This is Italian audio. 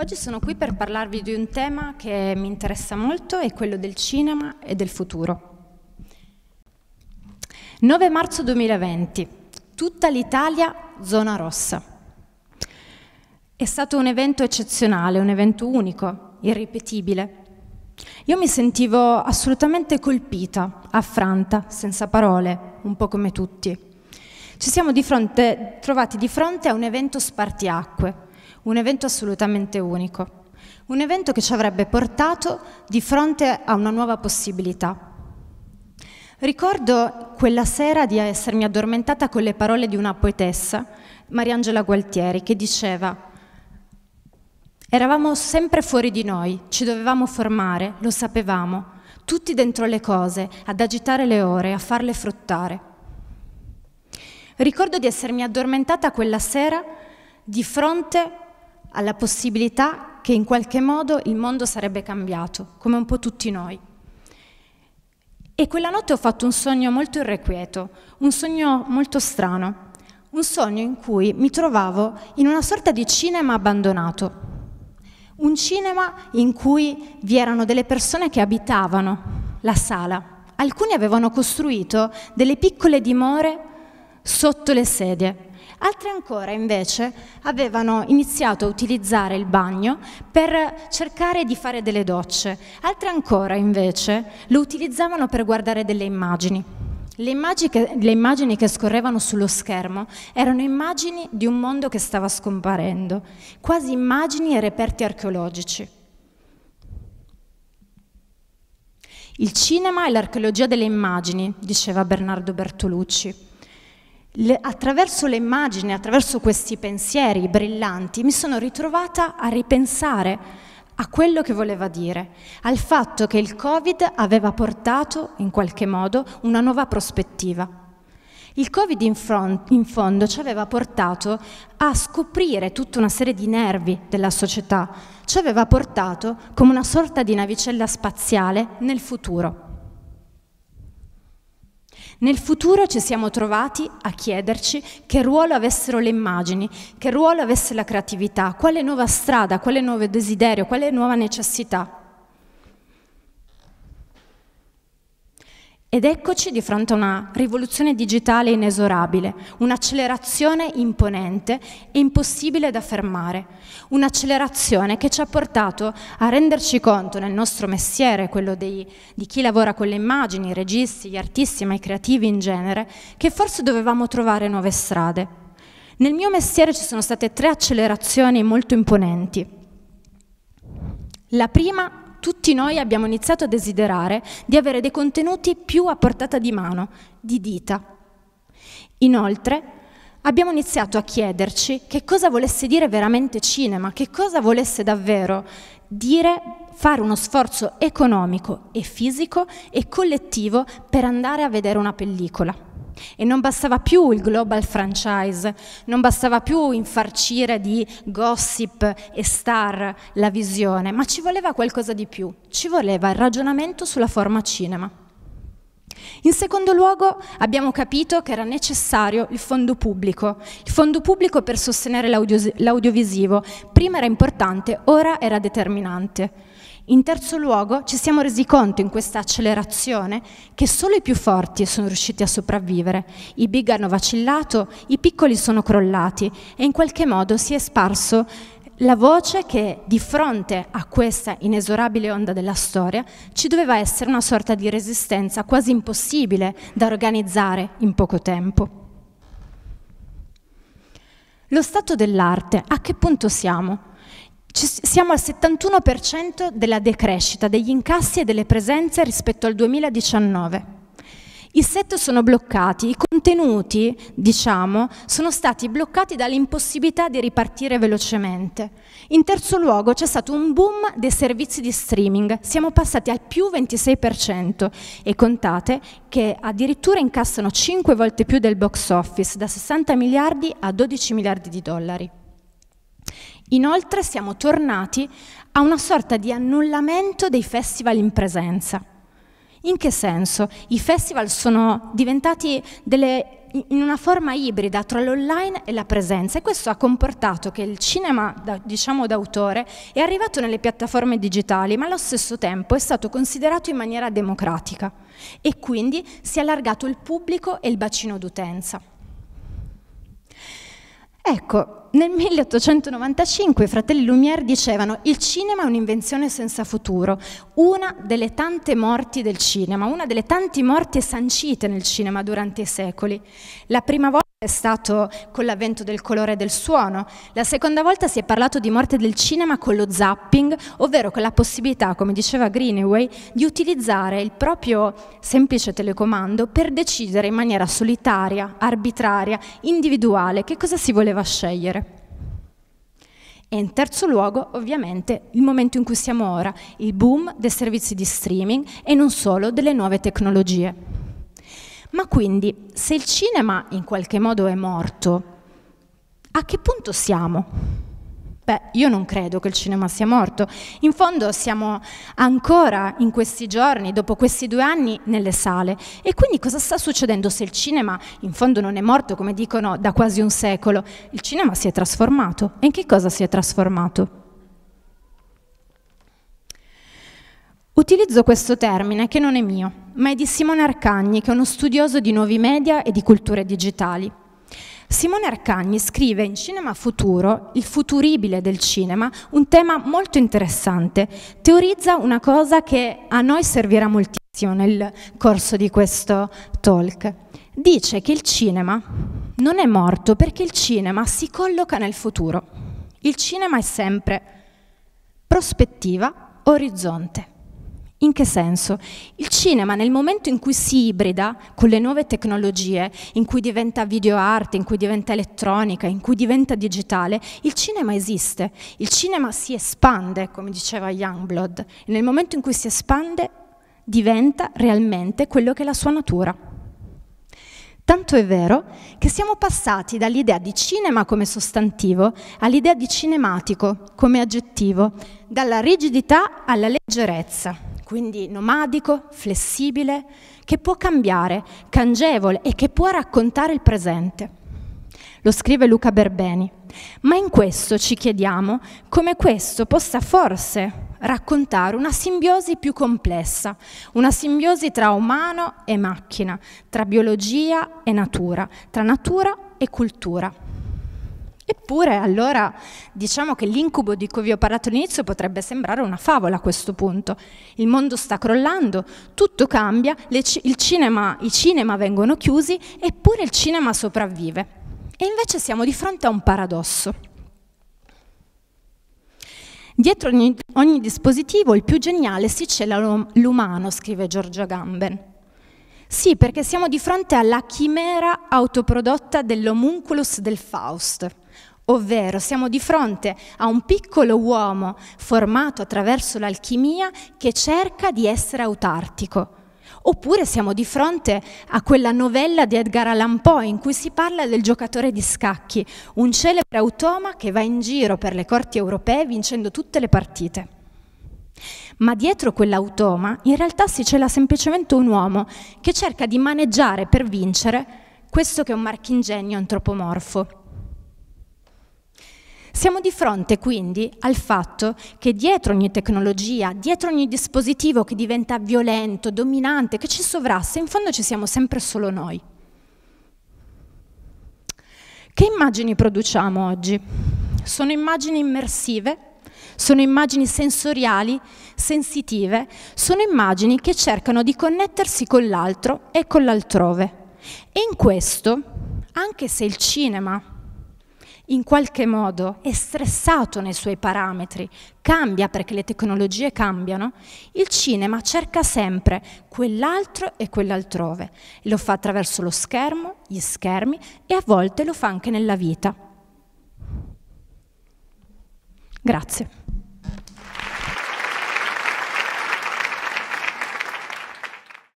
Oggi sono qui per parlarvi di un tema che mi interessa molto, è quello del cinema e del futuro. 9 marzo 2020, tutta l'Italia zona rossa. È stato un evento eccezionale, un evento unico, irripetibile. Io mi sentivo assolutamente colpita, affranta, senza parole, un po' come tutti. Ci siamo di fronte, trovati di fronte a un evento spartiacque, un evento assolutamente unico, un evento che ci avrebbe portato di fronte a una nuova possibilità. Ricordo quella sera di essermi addormentata con le parole di una poetessa, Mariangela Gualtieri, che diceva Eravamo sempre fuori di noi, ci dovevamo formare, lo sapevamo, tutti dentro le cose, ad agitare le ore, a farle fruttare. Ricordo di essermi addormentata quella sera di fronte alla possibilità che in qualche modo il mondo sarebbe cambiato, come un po' tutti noi. E quella notte ho fatto un sogno molto irrequieto, un sogno molto strano, un sogno in cui mi trovavo in una sorta di cinema abbandonato, un cinema in cui vi erano delle persone che abitavano la sala. Alcuni avevano costruito delle piccole dimore sotto le sedie Altri ancora invece avevano iniziato a utilizzare il bagno per cercare di fare delle docce, Altri ancora invece lo utilizzavano per guardare delle immagini. Le immagini, che, le immagini che scorrevano sullo schermo erano immagini di un mondo che stava scomparendo, quasi immagini e reperti archeologici. Il cinema è l'archeologia delle immagini, diceva Bernardo Bertolucci le, attraverso le immagini, attraverso questi pensieri brillanti, mi sono ritrovata a ripensare a quello che voleva dire, al fatto che il Covid aveva portato, in qualche modo, una nuova prospettiva. Il Covid in, front, in, fondo ci aveva portato a scoprire tutta una serie di nervi della società, ci aveva portato come una sorta di navicella spaziale nel futuro. Nel futuro ci siamo trovati a chiederci che ruolo avessero le immagini, che ruolo avesse la creatività, quale nuova strada, quale nuovo desiderio, quale nuova necessità. Ed eccoci di fronte a una rivoluzione digitale inesorabile, un'accelerazione imponente e impossibile da fermare, un'accelerazione che ci ha portato a renderci conto nel nostro mestiere, quello dei, di chi lavora con le immagini, i registi, gli artisti, ma i creativi in genere, che forse dovevamo trovare nuove strade. Nel mio mestiere ci sono state tre accelerazioni molto imponenti. La prima tutti noi abbiamo iniziato a desiderare di avere dei contenuti più a portata di mano, di dita. Inoltre, abbiamo iniziato a chiederci che cosa volesse dire veramente cinema, che cosa volesse davvero dire fare uno sforzo economico e fisico e collettivo per andare a vedere una pellicola. E non bastava più il global franchise, non bastava più infarcire di gossip e star la visione, ma ci voleva qualcosa di più, ci voleva il ragionamento sulla forma cinema. In secondo luogo abbiamo capito che era necessario il fondo pubblico, il fondo pubblico per sostenere l'audiovisivo. Prima era importante, ora era determinante. In terzo luogo, ci siamo resi conto in questa accelerazione che solo i più forti sono riusciti a sopravvivere. I big hanno vacillato, i piccoli sono crollati e in qualche modo si è sparso la voce che di fronte a questa inesorabile onda della storia ci doveva essere una sorta di resistenza quasi impossibile da organizzare in poco tempo. Lo stato dell'arte, a che punto siamo? siamo al 71% della decrescita degli incassi e delle presenze rispetto al 2019. I set sono bloccati, i contenuti, diciamo, sono stati bloccati dall'impossibilità di ripartire velocemente. In terzo luogo c'è stato un boom dei servizi di streaming, siamo passati al più 26% e contate che addirittura incassano 5 volte più del box office, da 60 miliardi a 12 miliardi di dollari. Inoltre siamo tornati a una sorta di annullamento dei festival in presenza. In che senso? I festival sono diventati delle in una forma ibrida tra l'online e la presenza e questo ha comportato che il cinema, diciamo d'autore, è arrivato nelle piattaforme digitali ma allo stesso tempo è stato considerato in maniera democratica e quindi si è allargato il pubblico e il bacino d'utenza. Ecco, nel 1895 i fratelli Lumière dicevano il cinema è un'invenzione senza futuro, una delle tante morti del cinema, una delle tante morti sancite nel cinema durante i secoli. La prima volta è stato con l'avvento del colore e del suono. La seconda volta si è parlato di morte del cinema con lo zapping, ovvero con la possibilità, come diceva Greenaway, di utilizzare il proprio semplice telecomando per decidere in maniera solitaria, arbitraria, individuale che cosa si voleva scegliere. E in terzo luogo, ovviamente, il momento in cui siamo ora, il boom dei servizi di streaming e non solo delle nuove tecnologie. Ma quindi, se il cinema in qualche modo è morto, a che punto siamo? Beh, io non credo che il cinema sia morto. In fondo siamo ancora in questi giorni, dopo questi due anni, nelle sale. E quindi cosa sta succedendo se il cinema in fondo non è morto, come dicono, da quasi un secolo? Il cinema si è trasformato. E in che cosa si è trasformato? Utilizzo questo termine che non è mio, ma è di Simone Arcagni, che è uno studioso di nuovi media e di culture digitali. Simone Arcagni scrive in Cinema Futuro, il futuribile del cinema, un tema molto interessante. Teorizza una cosa che a noi servirà moltissimo nel corso di questo talk. Dice che il cinema non è morto perché il cinema si colloca nel futuro. Il cinema è sempre prospettiva, orizzonte. In che senso? Il cinema nel momento in cui si ibrida con le nuove tecnologie, in cui diventa videoarte, in cui diventa elettronica, in cui diventa digitale, il cinema esiste, il cinema si espande, come diceva Youngblood, e nel momento in cui si espande diventa realmente quello che è la sua natura. Tanto è vero che siamo passati dall'idea di cinema come sostantivo all'idea di cinematico come aggettivo, dalla rigidità alla leggerezza quindi nomadico, flessibile, che può cambiare, cangevole e che può raccontare il presente. Lo scrive Luca Berbeni. Ma in questo ci chiediamo come questo possa forse raccontare una simbiosi più complessa, una simbiosi tra umano e macchina, tra biologia e natura, tra natura e cultura. Eppure allora diciamo che l'incubo di cui vi ho parlato all'inizio potrebbe sembrare una favola a questo punto. Il mondo sta crollando, tutto cambia, cinema, i cinema vengono chiusi, eppure il cinema sopravvive. E invece siamo di fronte a un paradosso. Dietro ogni, ogni dispositivo, il più geniale, si cela l'umano, scrive Giorgio Gamben. Sì, perché siamo di fronte alla chimera autoprodotta dell'omunculus del Faust. Ovvero siamo di fronte a un piccolo uomo formato attraverso l'alchimia che cerca di essere autartico. Oppure siamo di fronte a quella novella di Edgar Allan Poe in cui si parla del giocatore di scacchi, un celebre automa che va in giro per le corti europee vincendo tutte le partite. Ma dietro quell'automa in realtà si cela semplicemente un uomo che cerca di maneggiare per vincere questo che è un marchingegno antropomorfo. Siamo di fronte quindi al fatto che dietro ogni tecnologia, dietro ogni dispositivo che diventa violento, dominante, che ci sovrasta, in fondo ci siamo sempre solo noi. Che immagini produciamo oggi? Sono immagini immersive, sono immagini sensoriali, sensitive, sono immagini che cercano di connettersi con l'altro e con l'altrove. E in questo, anche se il cinema in qualche modo è stressato nei suoi parametri, cambia perché le tecnologie cambiano, il cinema cerca sempre quell'altro e quell'altrove. Lo fa attraverso lo schermo, gli schermi e a volte lo fa anche nella vita. Grazie.